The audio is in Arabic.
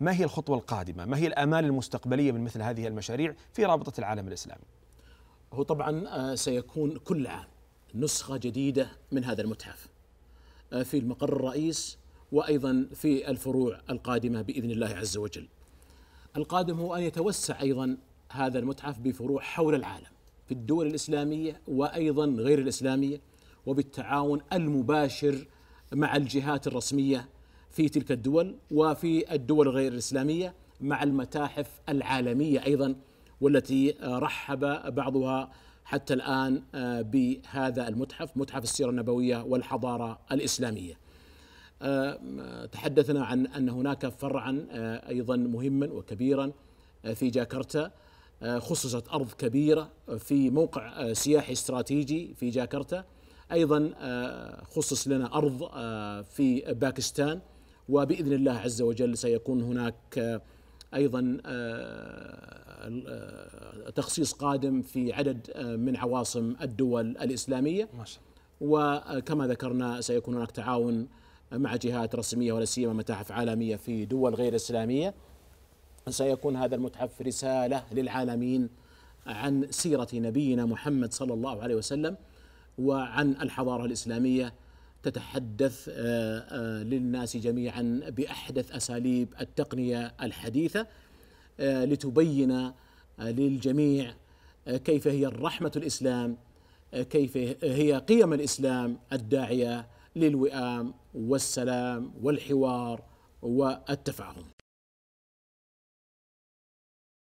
ما هي الخطوة القادمة ما هي الآمال المستقبلية من مثل هذه المشاريع في رابطة العالم الإسلامي هو طبعا آه، سيكون كل عام نسخة جديدة من هذا المتحف آه، في المقر الرئيس وأيضا في الفروع القادمة بإذن الله عز وجل القادم هو أن يتوسع أيضا هذا المتحف بفروع حول العالم في الدول الإسلامية وأيضا غير الإسلامية وبالتعاون المباشر مع الجهات الرسمية في تلك الدول وفي الدول غير الاسلاميه مع المتاحف العالميه ايضا والتي رحب بعضها حتى الان آه، بهذا المتحف متحف السيره النبويه والحضاره الاسلاميه. آه، تحدثنا عن ان هناك فرعا آه، ايضا مهما وكبيرا في جاكرتا خصصت ارض كبيره في موقع سياحي استراتيجي في جاكرتا ايضا خصص لنا ارض في باكستان وباذن الله عز وجل سيكون هناك آه، ايضا آه، آه، تخصيص قادم في عدد من عواصم الدول الاسلاميه وكما ذكرنا سيكون هناك تعاون مع جهات رسميه ولا سيما متاحف عالميه في دول غير اسلاميه سيكون هذا المتحف رساله للعالمين عن سيره نبينا محمد صلى الله عليه وسلم وعن الحضاره الاسلاميه تتحدث آه، آه، للناس جميعا باحدث اساليب التقنيه الحديثه آه، لتبين للجميع كيف هي الرحمه الاسلام كيف هي قيم الاسلام الداعيه للوئام والسلام والحوار والتفاهم